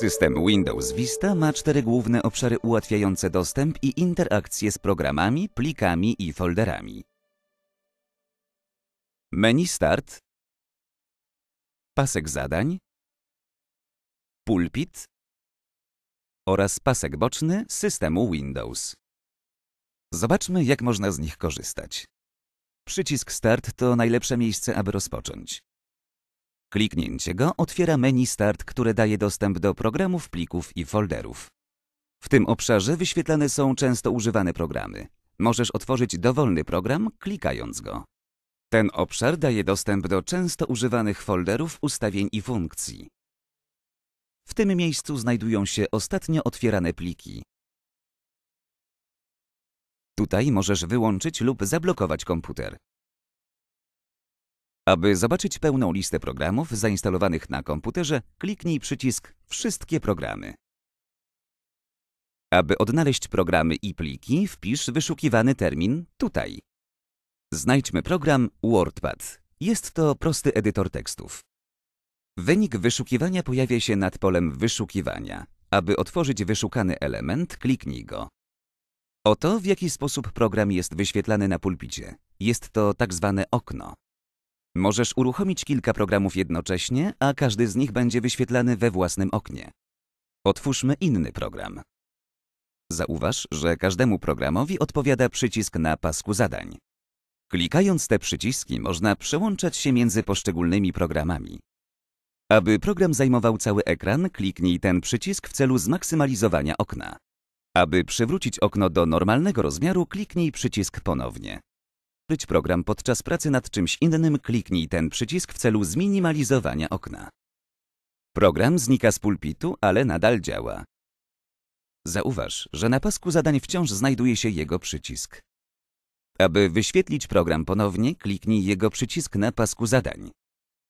System Windows Vista ma cztery główne obszary ułatwiające dostęp i interakcję z programami, plikami i folderami. Menu Start Pasek zadań Pulpit oraz pasek boczny systemu Windows. Zobaczmy, jak można z nich korzystać. Przycisk Start to najlepsze miejsce, aby rozpocząć. Kliknięcie go otwiera menu Start, które daje dostęp do programów, plików i folderów. W tym obszarze wyświetlane są często używane programy. Możesz otworzyć dowolny program, klikając go. Ten obszar daje dostęp do często używanych folderów, ustawień i funkcji. W tym miejscu znajdują się ostatnio otwierane pliki. Tutaj możesz wyłączyć lub zablokować komputer. Aby zobaczyć pełną listę programów zainstalowanych na komputerze, kliknij przycisk Wszystkie programy. Aby odnaleźć programy i pliki, wpisz wyszukiwany termin tutaj. Znajdźmy program WordPad. Jest to prosty edytor tekstów. Wynik wyszukiwania pojawia się nad polem Wyszukiwania. Aby otworzyć wyszukany element, kliknij go. Oto w jaki sposób program jest wyświetlany na pulpicie. Jest to tak zwane okno. Możesz uruchomić kilka programów jednocześnie, a każdy z nich będzie wyświetlany we własnym oknie. Otwórzmy inny program. Zauważ, że każdemu programowi odpowiada przycisk na pasku zadań. Klikając te przyciski można przełączać się między poszczególnymi programami. Aby program zajmował cały ekran, kliknij ten przycisk w celu zmaksymalizowania okna. Aby przywrócić okno do normalnego rozmiaru, kliknij przycisk ponownie. Być program podczas pracy nad czymś innym, kliknij ten przycisk w celu zminimalizowania okna. Program znika z pulpitu, ale nadal działa. Zauważ, że na pasku zadań wciąż znajduje się jego przycisk. Aby wyświetlić program ponownie, kliknij jego przycisk na pasku zadań.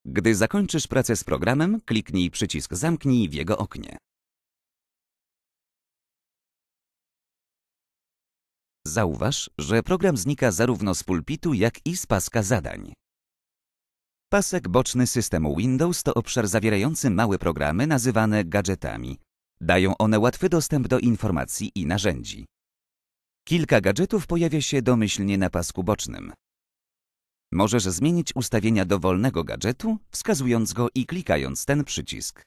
Gdy zakończysz pracę z programem, kliknij przycisk Zamknij w jego oknie. zauważ, że program znika zarówno z pulpitu, jak i z paska zadań. Pasek boczny systemu Windows to obszar zawierający małe programy nazywane gadżetami. Dają one łatwy dostęp do informacji i narzędzi. Kilka gadżetów pojawia się domyślnie na pasku bocznym. Możesz zmienić ustawienia dowolnego gadżetu, wskazując go i klikając ten przycisk.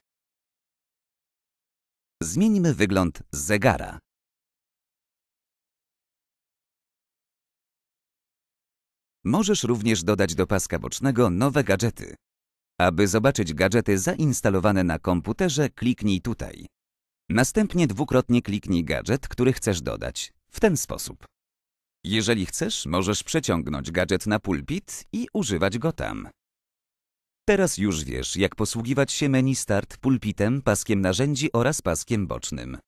Zmienimy wygląd zegara. Możesz również dodać do paska bocznego nowe gadżety. Aby zobaczyć gadżety zainstalowane na komputerze, kliknij tutaj. Następnie dwukrotnie kliknij gadżet, który chcesz dodać, w ten sposób. Jeżeli chcesz, możesz przeciągnąć gadżet na pulpit i używać go tam. Teraz już wiesz, jak posługiwać się menu Start pulpitem, paskiem narzędzi oraz paskiem bocznym.